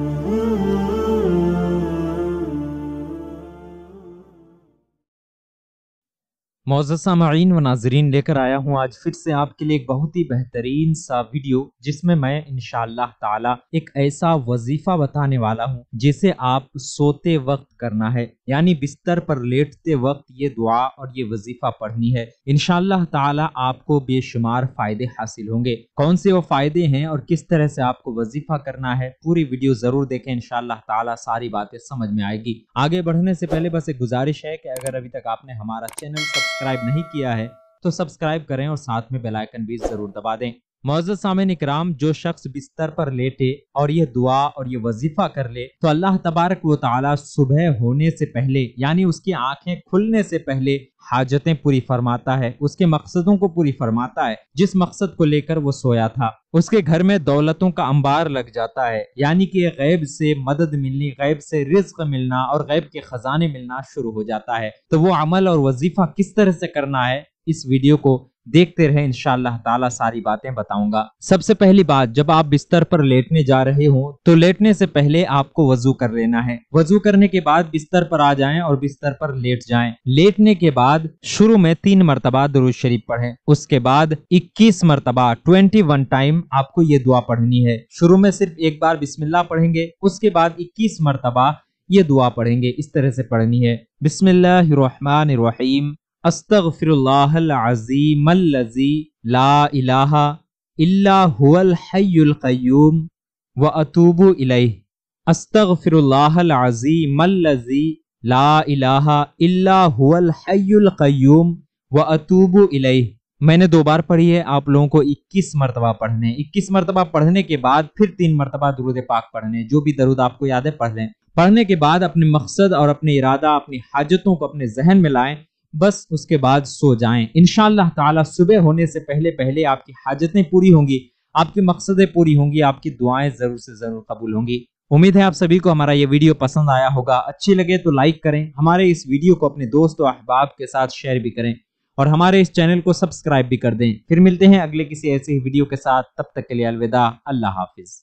Mm-hmm. मौजूद सामीन व नाजरीन लेकर आया हूँ आज फिर से आपके लिए एक बहुत ही बेहतरीन सा वीडियो जिसमें मैं इनशाला ताला एक ऐसा वजीफा बताने वाला हूँ जिसे आप सोते वक्त करना है यानी बिस्तर पर लेटते वक्त ये दुआ और ये वजीफा पढ़नी है इनशाला ताला आपको बेशुमार फायदे हासिल होंगे कौन से वो फायदे हैं और किस तरह से आपको वजीफा करना है पूरी वीडियो जरूर देखें इनशाला ताला सारी बातें समझ में आएगी आगे बढ़ने से पहले बस एक गुजारिश है कि अगर अभी तक आपने हमारा चैनल सब्सक्राइब नहीं किया है तो सब्सक्राइब करें और साथ में बेलाइकन भी जरूर दबा दें मौजद सामिन इकराम जो शख्स बिस्तर पर लेटे और यह दुआ और ये वजीफा कर ले तो अल्लाह तबारक व ताला सुबह होने से पहले यानी उसकी आंखें खुलने से पहले हाजतें पूरी फरमाता है उसके मकसदों को पूरी फरमाता है जिस मकसद को लेकर वो सोया था उसके घर में दौलतों का अंबार लग जाता है यानी कि गैब से मदद मिलनी गैब से रिस्क मिलना और गैब के खजाने मिलना शुरू हो जाता है तो वो अमल और वजीफा किस तरह से करना है इस वीडियो को देखते रहे इंशाल्लाह ताला सारी बातें बताऊंगा सबसे पहली बात जब आप बिस्तर पर लेटने जा रहे हो तो लेटने से पहले आपको वजू कर लेना है वजू करने के बाद बिस्तर पर आ जाएं और बिस्तर पर लेट जाएं लेटने के बाद शुरू में तीन मरतबा दरुज शरीफ पढ़े उसके बाद इक्कीस मरतबा ट्वेंटी वन टाइम आपको ये दुआ पढ़नी है शुरू में सिर्फ एक बार बिस्मिल्लाह पढ़ेंगे उसके बाद इक्कीस मरतबा ये दुआ पढ़ेंगे इस तरह से पढ़नी है बिस्मिल्लाम अस्तफ़िरज़ीमजी ला इलाहा व अतूबु इलैह अस्तग़फ़िरुल्लाहलज़ीमजी ला व अतूबु इलैह मैंने दो बार पढ़ी है आप लोगों को 21 मरतबा पढ़ने 21 मरतबा पढ़ने के बाद फिर तीन मरतबा दरुद पाक पढ़ने जो भी दरूद आपको याद है पढ़ लें पढ़ने के बाद अपने मकसद और अपने इरादा अपनी हाजतों को अपने जहन में लाएं बस उसके बाद सो जाएं इनशाला ताला सुबह होने से पहले पहले आपकी हाजतें पूरी होंगी आपकी मकसदें पूरी होंगी आपकी दुआएं जरूर से जरूर कबूल होंगी उम्मीद है आप सभी को हमारा ये वीडियो पसंद आया होगा अच्छी लगे तो लाइक करें हमारे इस वीडियो को अपने दोस्त और अहबाब के साथ शेयर भी करें और हमारे इस चैनल को सब्सक्राइब भी कर दें फिर मिलते हैं अगले किसी ऐसे वीडियो के साथ तब तक के लिए अलविदा अल्लाह हाफिज़